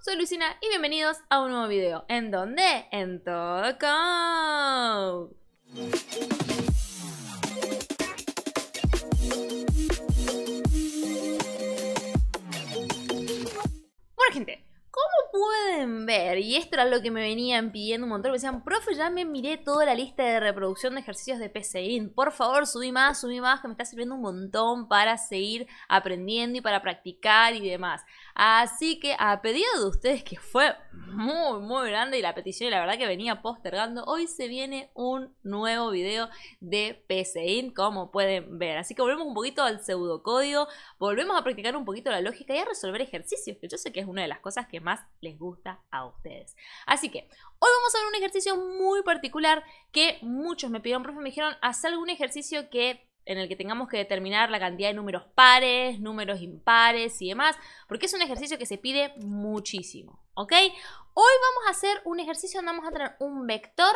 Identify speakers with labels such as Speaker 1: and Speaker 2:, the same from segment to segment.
Speaker 1: soy Lucina y bienvenidos a un nuevo video. ¿En donde En Todo.com. Bueno gente, pueden ver, y esto era lo que me venían pidiendo un montón, me decían, profe, ya me miré toda la lista de reproducción de ejercicios de PCIN, por favor, subí más, subí más, que me está sirviendo un montón para seguir aprendiendo y para practicar y demás. Así que a pedido de ustedes, que fue muy, muy grande y la petición, y la verdad que venía postergando, hoy se viene un nuevo video de PCIN, como pueden ver. Así que volvemos un poquito al pseudocódigo, volvemos a practicar un poquito la lógica y a resolver ejercicios, que yo sé que es una de las cosas que más les gusta a ustedes. Así que hoy vamos a ver un ejercicio muy particular que muchos me pidieron, profe, me dijeron, haz algún ejercicio que en el que tengamos que determinar la cantidad de números pares, números impares y demás, porque es un ejercicio que se pide muchísimo, ¿ok? Hoy vamos a hacer un ejercicio donde vamos a tener un vector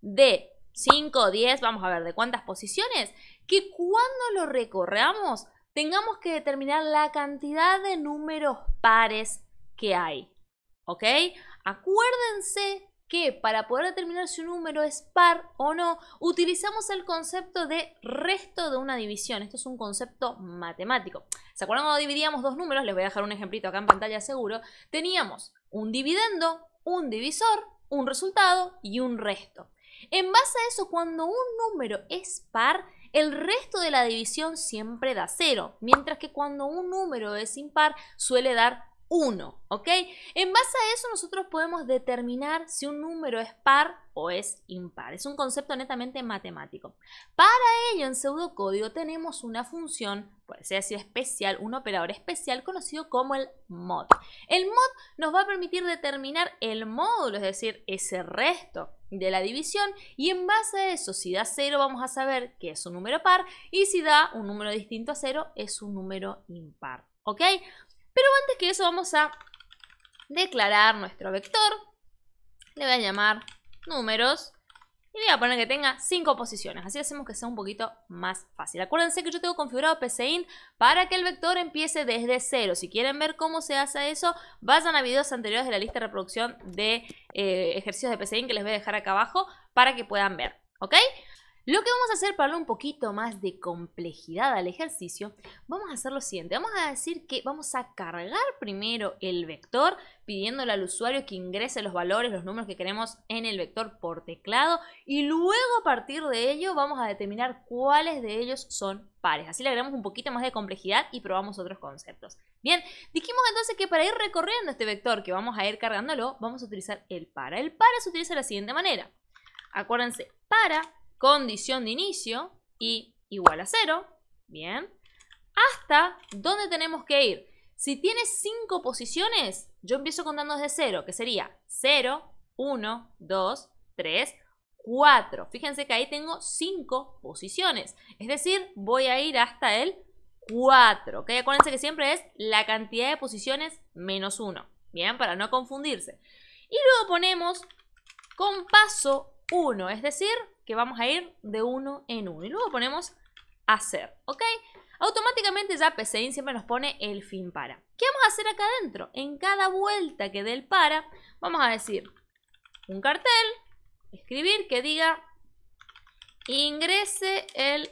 Speaker 1: de 5, 10, vamos a ver de cuántas posiciones, que cuando lo recorramos tengamos que determinar la cantidad de números pares que hay. ¿Ok? Acuérdense que para poder determinar si un número es par o no, utilizamos el concepto de resto de una división. Esto es un concepto matemático. ¿Se acuerdan cuando dividíamos dos números? Les voy a dejar un ejemplito acá en pantalla seguro. Teníamos un dividendo, un divisor, un resultado y un resto. En base a eso, cuando un número es par, el resto de la división siempre da cero, mientras que cuando un número es impar suele dar 1, ¿ok? En base a eso nosotros podemos determinar si un número es par o es impar. Es un concepto netamente matemático. Para ello, en pseudocódigo tenemos una función, puede ser así especial, un operador especial conocido como el mod. El mod nos va a permitir determinar el módulo, es decir, ese resto de la división y en base a eso, si da 0 vamos a saber que es un número par y si da un número distinto a 0 es un número impar. ¿Ok? Pero antes que eso vamos a declarar nuestro vector. Le voy a llamar números. Y le voy a poner que tenga 5 posiciones. Así hacemos que sea un poquito más fácil. Acuérdense que yo tengo configurado PCIN para que el vector empiece desde cero. Si quieren ver cómo se hace eso, vayan a videos anteriores de la lista de reproducción de eh, ejercicios de PCIN que les voy a dejar acá abajo para que puedan ver. ¿Ok? Lo que vamos a hacer para darle un poquito más de complejidad al ejercicio, vamos a hacer lo siguiente. Vamos a decir que vamos a cargar primero el vector pidiéndole al usuario que ingrese los valores, los números que queremos en el vector por teclado y luego a partir de ello vamos a determinar cuáles de ellos son pares. Así le agregamos un poquito más de complejidad y probamos otros conceptos. Bien, dijimos entonces que para ir recorriendo este vector que vamos a ir cargándolo, vamos a utilizar el para. El para se utiliza de la siguiente manera. Acuérdense, para condición de inicio y igual a 0. bien, hasta dónde tenemos que ir. Si tiene 5 posiciones, yo empiezo contando desde 0, que sería 0, 1, 2, 3, 4. Fíjense que ahí tengo 5 posiciones. Es decir, voy a ir hasta el 4. ¿ok? Acuérdense que siempre es la cantidad de posiciones menos 1. Bien, para no confundirse. Y luego ponemos con paso 1, es decir, que vamos a ir de uno en uno. Y luego ponemos hacer, ¿ok? Automáticamente ya PcInt siempre nos pone el fin para. ¿Qué vamos a hacer acá adentro? En cada vuelta que dé el para, vamos a decir un cartel, escribir que diga ingrese el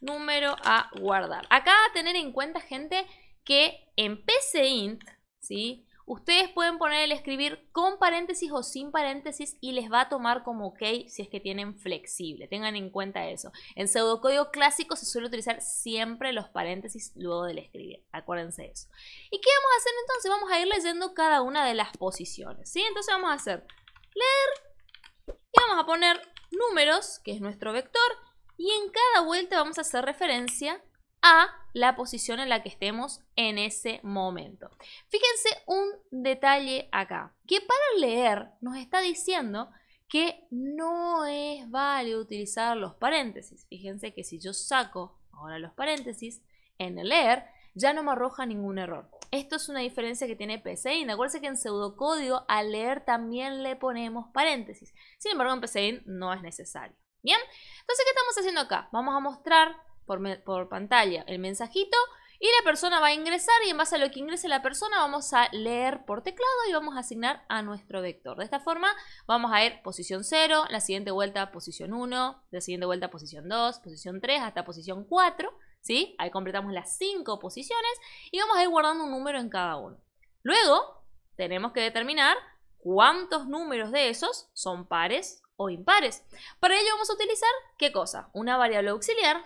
Speaker 1: número a guardar. Acá a tener en cuenta, gente, que en PCINT, ¿sí? Ustedes pueden poner el escribir con paréntesis o sin paréntesis y les va a tomar como ok si es que tienen flexible. Tengan en cuenta eso. En pseudocódigo clásico se suele utilizar siempre los paréntesis luego del escribir. Acuérdense de eso. ¿Y qué vamos a hacer entonces? Vamos a ir leyendo cada una de las posiciones. ¿sí? Entonces vamos a hacer leer y vamos a poner números, que es nuestro vector, y en cada vuelta vamos a hacer referencia a la posición en la que estemos en ese momento. Fíjense un detalle acá, que para leer nos está diciendo que no es válido utilizar los paréntesis. Fíjense que si yo saco ahora los paréntesis en el leer, ya no me arroja ningún error. Esto es una diferencia que tiene PSEIN. Acuérdense que en pseudocódigo al leer también le ponemos paréntesis. Sin embargo, en PSEIN no es necesario. Bien, entonces, ¿qué estamos haciendo acá? Vamos a mostrar por, pantalla el mensajito y la persona va a ingresar y en base a lo que ingrese la persona vamos a leer por teclado y vamos a asignar a nuestro vector. De esta forma vamos a ir posición 0, la siguiente vuelta posición 1, la siguiente vuelta posición 2, posición 3 hasta posición 4. ¿sí? Ahí completamos las 5 posiciones y vamos a ir guardando un número en cada uno. Luego tenemos que determinar cuántos números de esos son pares o impares. Para ello vamos a utilizar, ¿qué cosa? Una variable auxiliar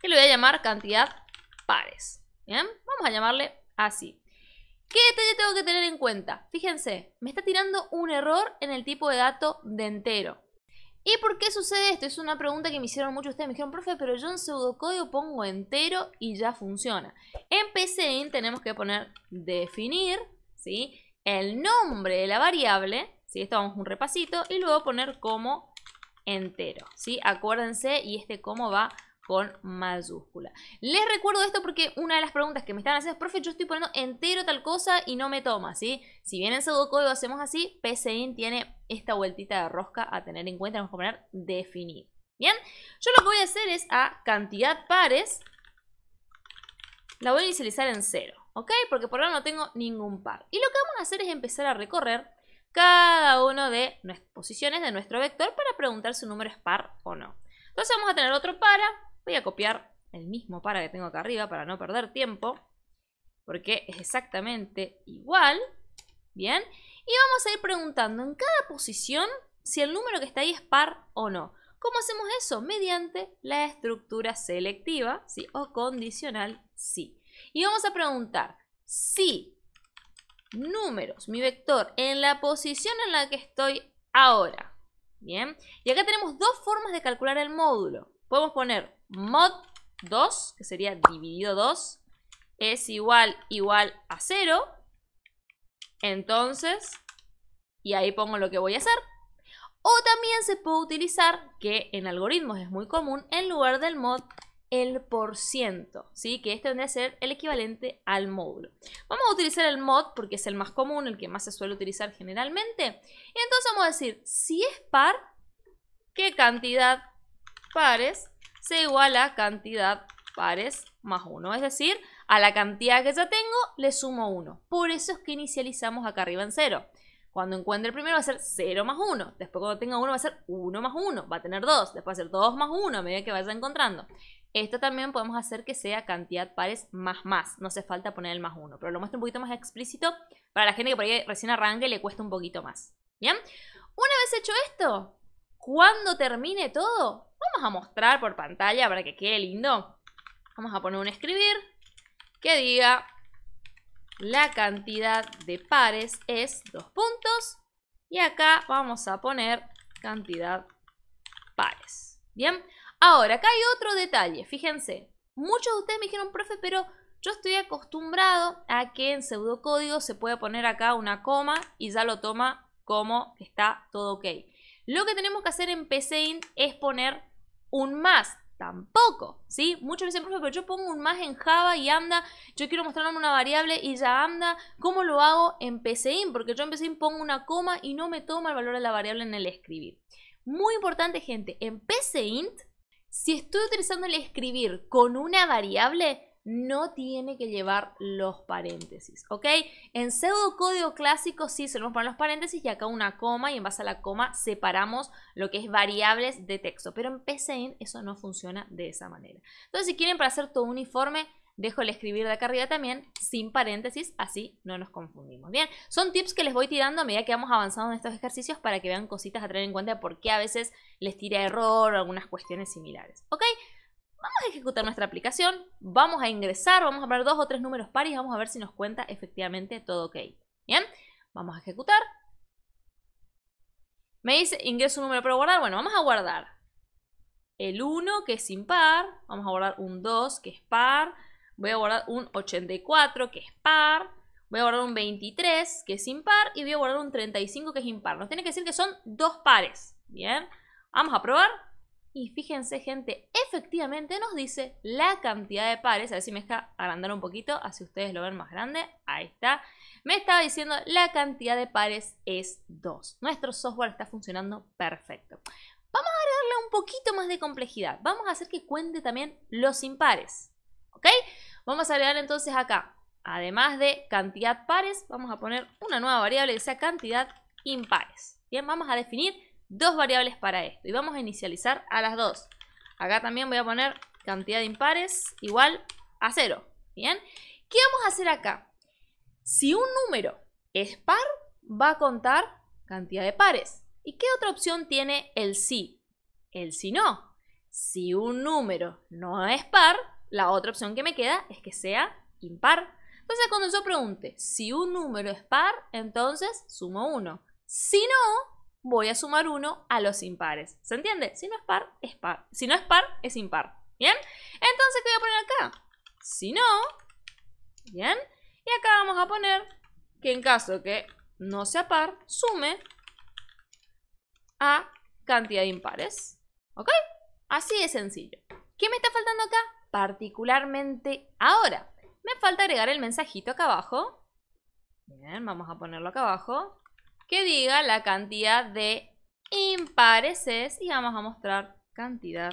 Speaker 1: que le voy a llamar cantidad pares. ¿Bien? Vamos a llamarle así. ¿Qué detalle tengo que tener en cuenta? Fíjense, me está tirando un error en el tipo de dato de entero. ¿Y por qué sucede esto? Es una pregunta que me hicieron muchos ustedes. Me dijeron, profe, pero yo en pseudocódigo pongo entero y ya funciona. En PCIN tenemos que poner definir, ¿sí? El nombre de la variable, ¿sí? Esto vamos un repasito. Y luego poner como entero, ¿sí? Acuérdense, y este cómo va con mayúscula. Les recuerdo esto porque una de las preguntas que me están haciendo es, profe, yo estoy poniendo entero tal cosa y no me toma, ¿sí? Si bien en pseudocódigo hacemos así, PCIN tiene esta vueltita de rosca a tener en cuenta, vamos a poner definir. Bien, yo lo que voy a hacer es a cantidad pares, la voy a inicializar en cero, ¿ok? Porque por ahora no tengo ningún par. Y lo que vamos a hacer es empezar a recorrer cada uno de las posiciones de nuestro vector para preguntar si un número es par o no. Entonces vamos a tener otro para, Voy a copiar el mismo para que tengo acá arriba para no perder tiempo. Porque es exactamente igual. Bien. Y vamos a ir preguntando en cada posición si el número que está ahí es par o no. ¿Cómo hacemos eso? Mediante la estructura selectiva, ¿sí? O condicional, sí. Y vamos a preguntar si números, mi vector, en la posición en la que estoy ahora. Bien. Y acá tenemos dos formas de calcular el módulo podemos poner mod 2, que sería dividido 2, es igual, igual a 0. Entonces, y ahí pongo lo que voy a hacer. O también se puede utilizar, que en algoritmos es muy común, en lugar del mod, el por ciento, ¿sí? que este debe ser el equivalente al módulo. Vamos a utilizar el mod porque es el más común, el que más se suele utilizar generalmente. Y entonces vamos a decir, si es par, ¿qué cantidad pares se iguala a cantidad pares más 1. Es decir, a la cantidad que ya tengo le sumo 1. Por eso es que inicializamos acá arriba en 0. Cuando encuentre el primero va a ser 0 más 1. Después cuando tenga 1 va a ser 1 más 1. Va a tener 2. Después va a ser 2 más 1 a medida que vaya encontrando. Esto también podemos hacer que sea cantidad pares más más. No hace falta poner el más 1. Pero lo muestro un poquito más explícito para la gente que por ahí recién arranque le cuesta un poquito más. ¿Bien? Una vez hecho esto, cuando termine todo, Vamos a mostrar por pantalla para que quede lindo. Vamos a poner un escribir que diga la cantidad de pares es dos puntos. Y acá vamos a poner cantidad pares. Bien, ahora acá hay otro detalle. Fíjense, muchos de ustedes me dijeron, profe, pero yo estoy acostumbrado a que en pseudocódigo se puede poner acá una coma y ya lo toma como está todo ok. Lo que tenemos que hacer en PcInt es poner un más. Tampoco, ¿sí? Muchos me dicen, pero yo pongo un más en Java y anda, yo quiero mostrarme una variable y ya anda. ¿Cómo lo hago en PCINT? Porque yo en PCIN pongo una coma y no me toma el valor de la variable en el escribir. Muy importante, gente, en PCINT, si estoy utilizando el escribir con una variable, no tiene que llevar los paréntesis, ¿ok? En pseudo-código clásico sí nos poner los paréntesis y acá una coma y en base a la coma separamos lo que es variables de texto, pero en PCN eso no funciona de esa manera. Entonces si quieren para hacer todo uniforme, dejo el escribir de acá arriba también sin paréntesis, así no nos confundimos. Bien, son tips que les voy tirando a medida que vamos avanzando en estos ejercicios para que vean cositas a tener en cuenta porque a veces les tira error o algunas cuestiones similares, ¿ok? Vamos a ejecutar nuestra aplicación, vamos a ingresar, vamos a ver dos o tres números pares y vamos a ver si nos cuenta efectivamente todo ok. Bien, vamos a ejecutar. Me dice ingreso un número para guardar. Bueno, vamos a guardar el 1 que es impar, vamos a guardar un 2 que es par, voy a guardar un 84 que es par, voy a guardar un 23 que es impar y voy a guardar un 35 que es impar. Nos tiene que decir que son dos pares. Bien, vamos a probar. Y fíjense, gente, efectivamente nos dice la cantidad de pares. A ver si me deja agrandar un poquito, así ustedes lo ven más grande. Ahí está. Me estaba diciendo la cantidad de pares es 2. Nuestro software está funcionando perfecto. Vamos a agregarle un poquito más de complejidad. Vamos a hacer que cuente también los impares. ¿Ok? Vamos a agregar entonces acá, además de cantidad pares, vamos a poner una nueva variable que sea cantidad impares. Bien, vamos a definir dos variables para esto. Y vamos a inicializar a las dos. Acá también voy a poner cantidad de impares igual a cero. ¿Bien? ¿Qué vamos a hacer acá? Si un número es par, va a contar cantidad de pares. ¿Y qué otra opción tiene el sí? El si no. Si un número no es par, la otra opción que me queda es que sea impar. Entonces cuando yo pregunte si un número es par, entonces sumo 1. Si no, voy a sumar uno a los impares. ¿Se entiende? Si no es par, es par. Si no es par, es impar. ¿Bien? Entonces, ¿qué voy a poner acá? Si no, ¿bien? Y acá vamos a poner que en caso que no sea par, sume a cantidad de impares. ¿Ok? Así de sencillo. ¿Qué me está faltando acá? Particularmente ahora. Me falta agregar el mensajito acá abajo. Bien, vamos a ponerlo acá abajo que diga la cantidad de impares es, y vamos a mostrar cantidad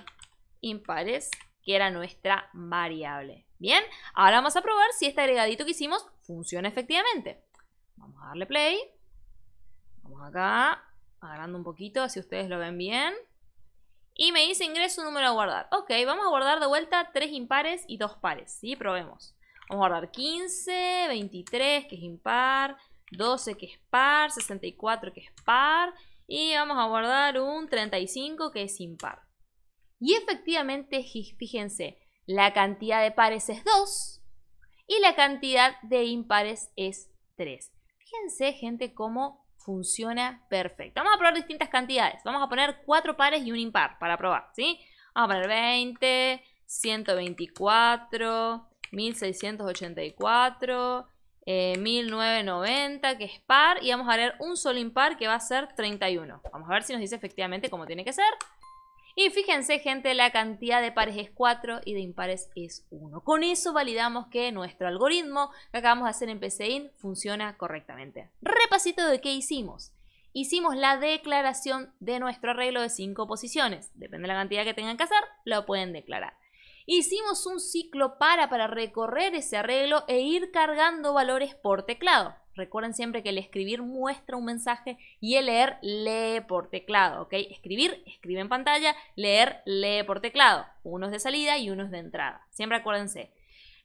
Speaker 1: impares, que era nuestra variable. Bien, ahora vamos a probar si este agregadito que hicimos funciona efectivamente. Vamos a darle play. Vamos acá, agarrando un poquito, así ustedes lo ven bien. Y me dice ingreso número a guardar. Ok, vamos a guardar de vuelta tres impares y dos pares. ¿sí? Probemos. Vamos a guardar 15, 23, que es impar, 12 que es par, 64 que es par y vamos a guardar un 35 que es impar. Y efectivamente, fíjense, la cantidad de pares es 2 y la cantidad de impares es 3. Fíjense, gente, cómo funciona perfecto. Vamos a probar distintas cantidades. Vamos a poner 4 pares y un impar para probar, ¿sí? Vamos a poner 20, 124, 1684 1990, eh, que es par, y vamos a leer un solo impar que va a ser 31. Vamos a ver si nos dice efectivamente cómo tiene que ser. Y fíjense, gente, la cantidad de pares es 4 y de impares es 1. Con eso validamos que nuestro algoritmo que acabamos de hacer en PCIN funciona correctamente. Repasito de qué hicimos. Hicimos la declaración de nuestro arreglo de 5 posiciones. Depende de la cantidad que tengan que hacer, lo pueden declarar. Hicimos un ciclo para para recorrer ese arreglo e ir cargando valores por teclado. Recuerden siempre que el escribir muestra un mensaje y el leer lee por teclado, ¿ok? Escribir, escribe en pantalla, leer, lee por teclado. Unos de salida y unos de entrada. Siempre acuérdense.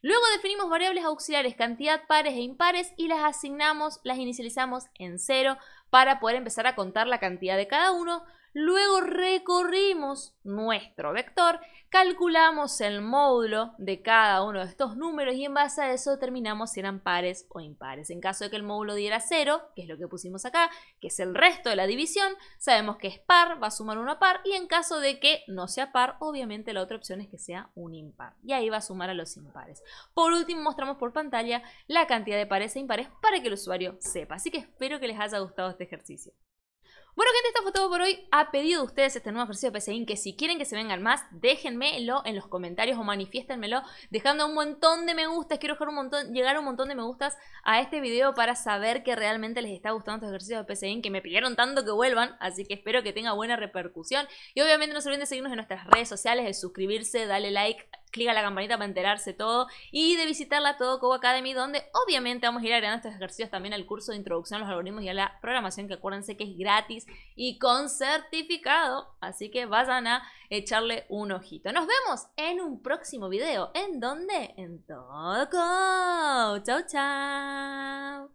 Speaker 1: Luego definimos variables auxiliares, cantidad pares e impares y las asignamos, las inicializamos en cero para poder empezar a contar la cantidad de cada uno. Luego recorrimos nuestro vector, calculamos el módulo de cada uno de estos números y en base a eso determinamos si eran pares o impares. En caso de que el módulo diera 0, que es lo que pusimos acá, que es el resto de la división, sabemos que es par, va a sumar uno par y en caso de que no sea par, obviamente la otra opción es que sea un impar y ahí va a sumar a los impares. Por último mostramos por pantalla la cantidad de pares e impares para que el usuario sepa. Así que espero que les haya gustado este ejercicio. Bueno, gente, esto fue todo por hoy. Ha pedido de ustedes este nuevo ejercicio de PSIN, que si quieren que se vengan más, déjenmelo en los comentarios o manifiéstenmelo dejando un montón de me gustas. Quiero dejar un montón, llegar un montón de me gustas a este video para saber que realmente les está gustando estos ejercicios de PSIN, que me pidieron tanto que vuelvan, así que espero que tenga buena repercusión. Y obviamente no se olviden de seguirnos en nuestras redes sociales, de suscribirse, darle like, clic a la campanita para enterarse todo y de visitar la Todo Academy, donde obviamente vamos a ir agregando estos ejercicios también al curso de introducción a los algoritmos y a la programación, que acuérdense que es gratis y con certificado, así que vayan a echarle un ojito. Nos vemos en un próximo video, ¿en donde En Todo Chao, chao.